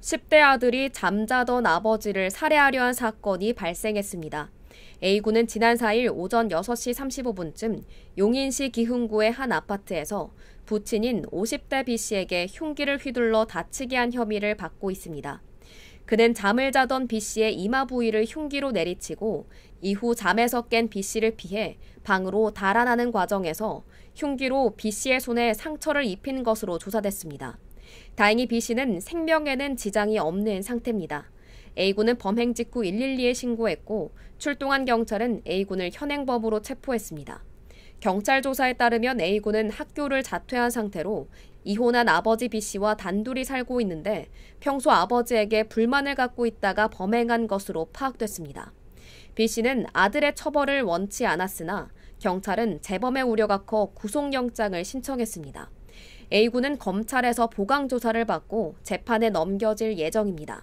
10대 아들이 잠자던 아버지를 살해하려 한 사건이 발생했습니다. A군은 지난 4일 오전 6시 35분쯤 용인시 기흥구의 한 아파트에서 부친인 50대 B씨에게 흉기를 휘둘러 다치게 한 혐의를 받고 있습니다. 그는 잠을 자던 B씨의 이마 부위를 흉기로 내리치고 이후 잠에서 깬 B씨를 피해 방으로 달아나는 과정에서 흉기로 B씨의 손에 상처를 입힌 것으로 조사됐습니다. 다행히 B씨는 생명에는 지장이 없는 상태입니다. A군은 범행 직후 112에 신고했고 출동한 경찰은 A군을 현행범으로 체포했습니다. 경찰 조사에 따르면 A군은 학교를 자퇴한 상태로 이혼한 아버지 B씨와 단둘이 살고 있는데 평소 아버지에게 불만을 갖고 있다가 범행한 것으로 파악됐습니다. B씨는 아들의 처벌을 원치 않았으나 경찰은 재범의 우려가 커 구속영장을 신청했습니다. A군은 검찰에서 보강 조사를 받고 재판에 넘겨질 예정입니다.